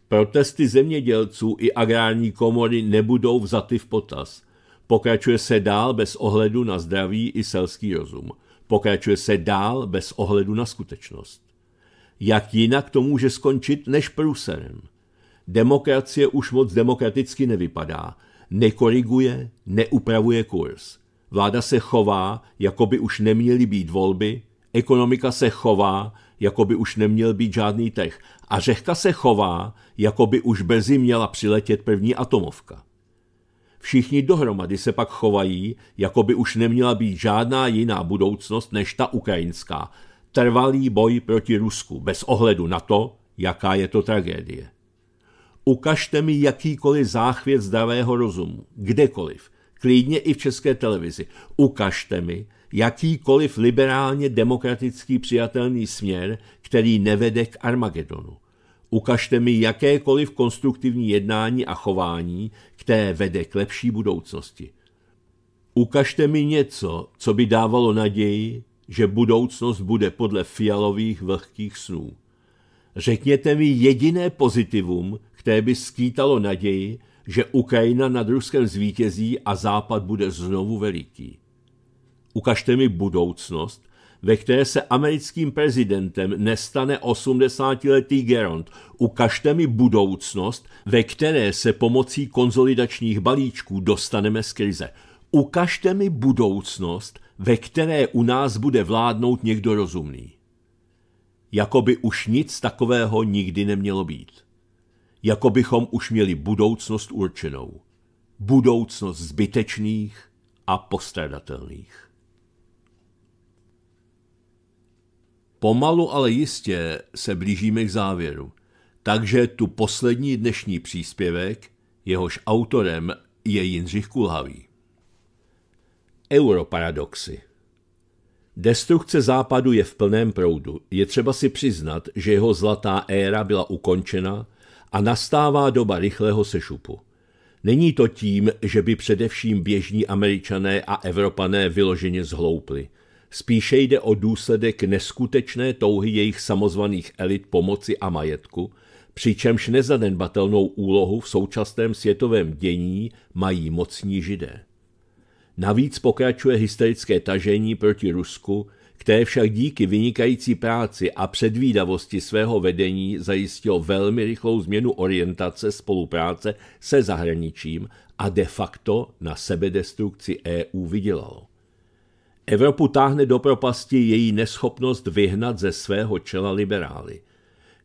Protesty zemědělců i agrární komory nebudou vzaty v potaz. Pokračuje se dál bez ohledu na zdraví i selský rozum – Pokračuje se dál bez ohledu na skutečnost. Jak jinak to může skončit než průserem? Demokracie už moc demokraticky nevypadá. Nekoriguje, neupravuje kurz. Vláda se chová, jako by už neměly být volby, ekonomika se chová, jako by už neměl být žádný trh. A řehka se chová, jako by už brzy měla přiletět první atomovka. Všichni dohromady se pak chovají, jako by už neměla být žádná jiná budoucnost než ta ukrajinská. Trvalý boj proti Rusku, bez ohledu na to, jaká je to tragédie. Ukažte mi jakýkoliv záchvět zdravého rozumu, kdekoliv, klidně i v české televizi. Ukažte mi jakýkoliv liberálně demokratický přijatelný směr, který nevede k Armagedonu. Ukažte mi jakékoliv konstruktivní jednání a chování, které vede k lepší budoucnosti. Ukažte mi něco, co by dávalo naději, že budoucnost bude podle fialových vlhkých snů. Řekněte mi jediné pozitivum, které by skýtalo naději, že Ukrajina nad Ruskem zvítězí a Západ bude znovu veliký. Ukažte mi budoucnost, ve které se americkým prezidentem nestane 80-letý Gerond. Ukažte mi budoucnost, ve které se pomocí konzolidačních balíčků dostaneme z krize. Ukažte mi budoucnost, ve které u nás bude vládnout někdo rozumný. Jakoby už nic takového nikdy nemělo být. Jako bychom už měli budoucnost určenou. Budoucnost zbytečných a postradatelných. Pomalu, ale jistě se blížíme k závěru. Takže tu poslední dnešní příspěvek, jehož autorem je Jindřich Kulhavý. Europaradoxy Destrukce západu je v plném proudu. Je třeba si přiznat, že jeho zlatá éra byla ukončena a nastává doba rychlého sešupu. Není to tím, že by především běžní američané a evropané vyloženě zhloupli – spíše jde o důsledek neskutečné touhy jejich samozvaných elit pomoci a majetku, přičemž nezanedbatelnou úlohu v současném světovém dění mají mocní židé. Navíc pokračuje hysterické tažení proti Rusku, které však díky vynikající práci a předvídavosti svého vedení zajistilo velmi rychlou změnu orientace spolupráce se zahraničím a de facto na sebedestrukci EU vydělalo. Evropu táhne do propasti její neschopnost vyhnat ze svého čela liberály.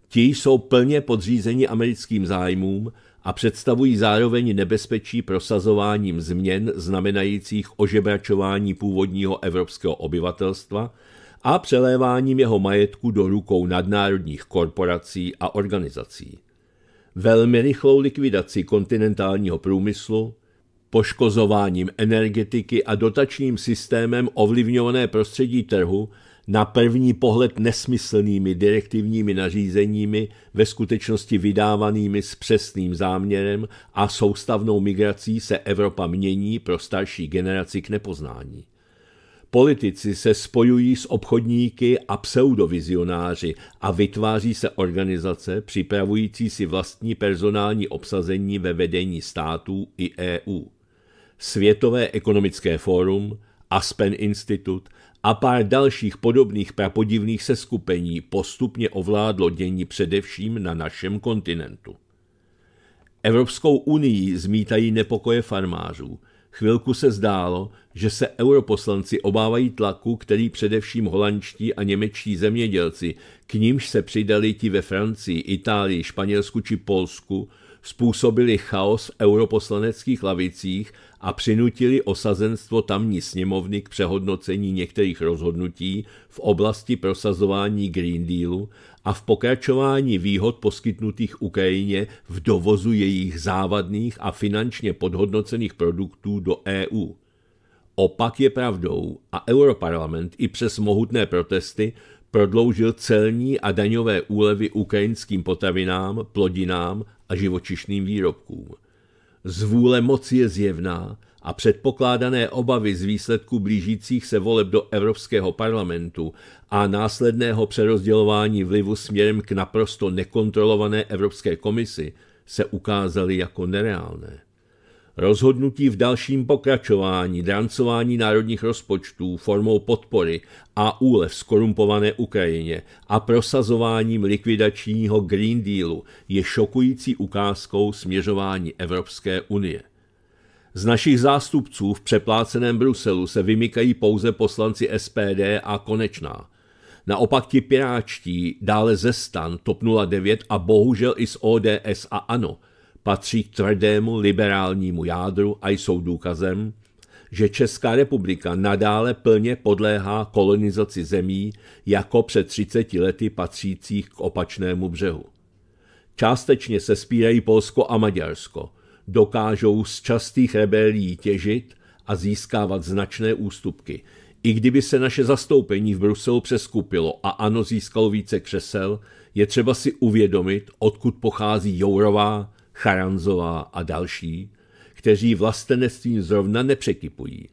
Ti jsou plně podřízeni americkým zájmům a představují zároveň nebezpečí prosazováním změn znamenajících ožebračování původního evropského obyvatelstva a přeléváním jeho majetku do rukou nadnárodních korporací a organizací. Velmi rychlou likvidaci kontinentálního průmyslu, poškozováním energetiky a dotačním systémem ovlivňované prostředí trhu na první pohled nesmyslnými direktivními nařízeními, ve skutečnosti vydávanými s přesným záměrem a soustavnou migrací se Evropa mění pro starší generaci k nepoznání. Politici se spojují s obchodníky a pseudovizionáři a vytváří se organizace připravující si vlastní personální obsazení ve vedení států i EU. Světové ekonomické fórum, Aspen Institut a pár dalších podobných prapodivných seskupení postupně ovládlo dění především na našem kontinentu. Evropskou unii zmítají nepokoje farmářů. Chvilku se zdálo, že se europoslanci obávají tlaku, který především holandští a němečtí zemědělci, k nímž se přidali ti ve Francii, Itálii, Španělsku či Polsku, způsobili chaos v europoslaneckých lavicích a přinutili osazenstvo tamní sněmovny k přehodnocení některých rozhodnutí v oblasti prosazování Green Dealu a v pokračování výhod poskytnutých Ukrajině v dovozu jejich závadných a finančně podhodnocených produktů do EU. Opak je pravdou a Europarlament i přes mohutné protesty prodloužil celní a daňové úlevy ukrajinským potravinám, plodinám a živočišným výrobkům – Zvůle moci je zjevná a předpokládané obavy z výsledku blížících se voleb do Evropského parlamentu a následného přerozdělování vlivu směrem k naprosto nekontrolované Evropské komisi se ukázaly jako nereálné. Rozhodnutí v dalším pokračování, drancování národních rozpočtů formou podpory a úlev skorumpované Ukrajině a prosazováním likvidačního Green Dealu je šokující ukázkou směřování Evropské unie. Z našich zástupců v přepláceném Bruselu se vymykají pouze poslanci SPD a konečná. Naopak ti piráčtí, dále ze stan TOP 09 a bohužel i z ODS a ANO – patří k tvrdému liberálnímu jádru a jsou důkazem, že Česká republika nadále plně podléhá kolonizaci zemí jako před 30 lety patřících k opačnému břehu. Částečně se spírají Polsko a Maďarsko, dokážou z častých rebelií těžit a získávat značné ústupky, i kdyby se naše zastoupení v Bruselu přeskupilo a ano získalo více křesel, je třeba si uvědomit, odkud pochází Jourová, Charanzová a další, kteří vlastenectvím zrovna nepřekypují.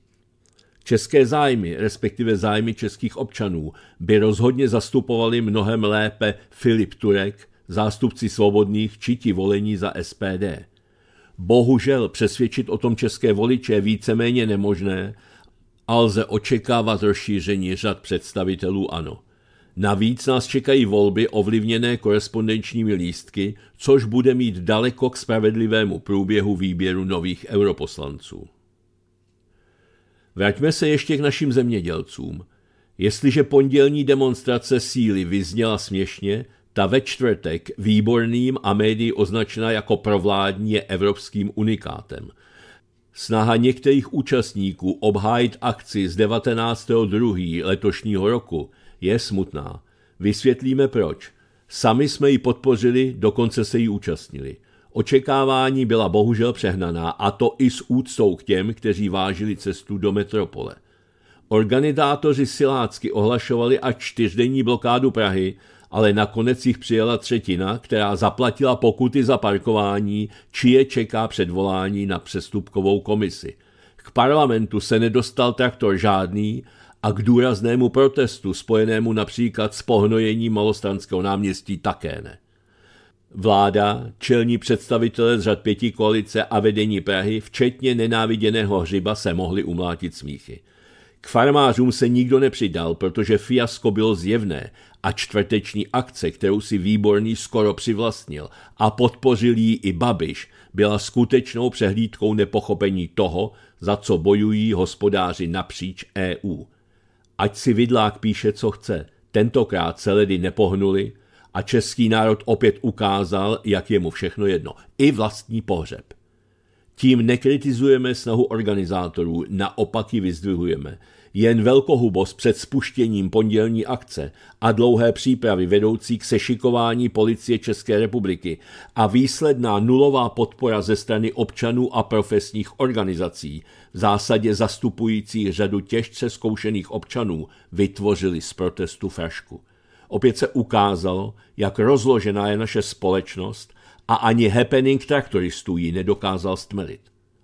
České zájmy, respektive zájmy českých občanů, by rozhodně zastupovali mnohem lépe Filip Turek, zástupci svobodných či ti volení za SPD. Bohužel přesvědčit o tom české voliče je víceméně nemožné a lze očekávat rozšíření řad představitelů ANO. Navíc nás čekají volby ovlivněné korespondenčními lístky, což bude mít daleko k spravedlivému průběhu výběru nových europoslanců. Vraťme se ještě k našim zemědělcům. Jestliže pondělní demonstrace síly vyzněla směšně, ta ve čtvrtek výborným a médií označena jako provládní je evropským unikátem. Snaha některých účastníků obhájit akci z 19.2. letošního roku – je smutná. Vysvětlíme proč. Sami jsme ji podpořili, dokonce se ji účastnili. Očekávání byla bohužel přehnaná, a to i s úctou k těm, kteří vážili cestu do metropole. Organizátoři silácky ohlašovali až čtyřdenní blokádu Prahy, ale nakonec jich přijela třetina, která zaplatila pokuty za parkování, či je čeká předvolání na přestupkovou komisi. K parlamentu se nedostal traktor žádný a k důraznému protestu spojenému například s pohnojením malostranského náměstí také ne. Vláda, čelní představitelé z řad pěti koalice a vedení Prahy, včetně nenáviděného hřiba, se mohli umlátit smíchy. K farmářům se nikdo nepřidal, protože fiasko bylo zjevné a čtvrteční akce, kterou si výborný skoro přivlastnil a podpořil jí i Babiš, byla skutečnou přehlídkou nepochopení toho, za co bojují hospodáři napříč EU – Ať si vidlák píše, co chce, tentokrát se ledy nepohnuli a český národ opět ukázal, jak je mu všechno jedno. I vlastní pohřeb. Tím nekritizujeme snahu organizátorů, naopak ji vyzdvihujeme. Jen velkohubost před spuštěním pondělní akce a dlouhé přípravy vedoucí k sešikování policie České republiky a výsledná nulová podpora ze strany občanů a profesních organizací, v zásadě zastupující řadu těžce zkoušených občanů, vytvořili z protestu frašku. Opět se ukázalo, jak rozložená je naše společnost a ani happening traktoristů ji nedokázal stmelit.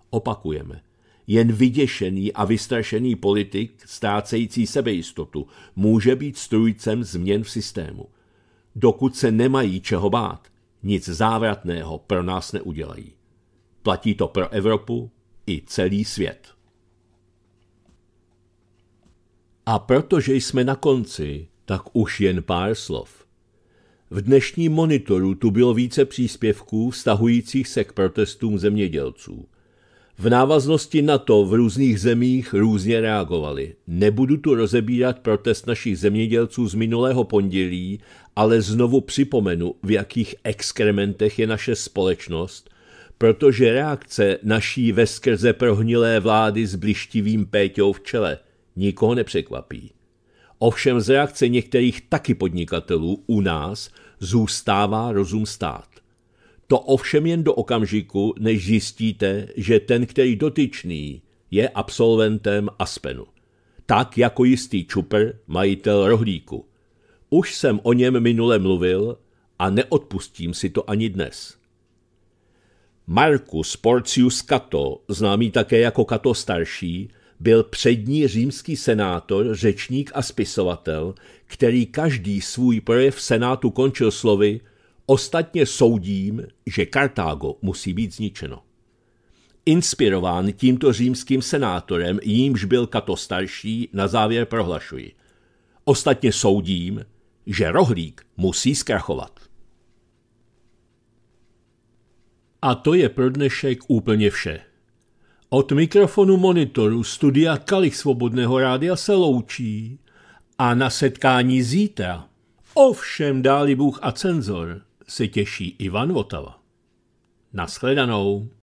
Opakujeme – jen vyděšený a vystrašený politik, ztrácející sebejistotu, může být strujcem změn v systému. Dokud se nemají čeho bát, nic závratného pro nás neudělají. Platí to pro Evropu i celý svět. A protože jsme na konci, tak už jen pár slov. V dnešním monitoru tu bylo více příspěvků vztahujících se k protestům zemědělců – v návaznosti na to v různých zemích různě reagovali. Nebudu tu rozebírat protest našich zemědělců z minulého pondělí, ale znovu připomenu, v jakých exkrementech je naše společnost, protože reakce naší veskrze prohnilé vlády s blištivým péťou v čele nikoho nepřekvapí. Ovšem z reakce některých taky podnikatelů u nás zůstává rozum stát. To ovšem jen do okamžiku, než zjistíte, že ten, který dotyčný, je absolventem Aspenu. Tak jako jistý Čupr, majitel rohlíku. Už jsem o něm minule mluvil a neodpustím si to ani dnes. Marcus Porcius Cato, známý také jako Cato starší, byl přední římský senátor, řečník a spisovatel, který každý svůj projev senátu končil slovy Ostatně soudím, že Kartágo musí být zničeno. Inspirován tímto římským senátorem, jímž byl Kato starší, na závěr prohlašuji. Ostatně soudím, že rohlík musí zkrachovat. A to je pro dnešek úplně vše. Od mikrofonu monitoru studia Kalich Svobodného rádia se loučí a na setkání zítra. Ovšem dáli Bůh a cenzor se těší Ivan Votava. Naschledanou.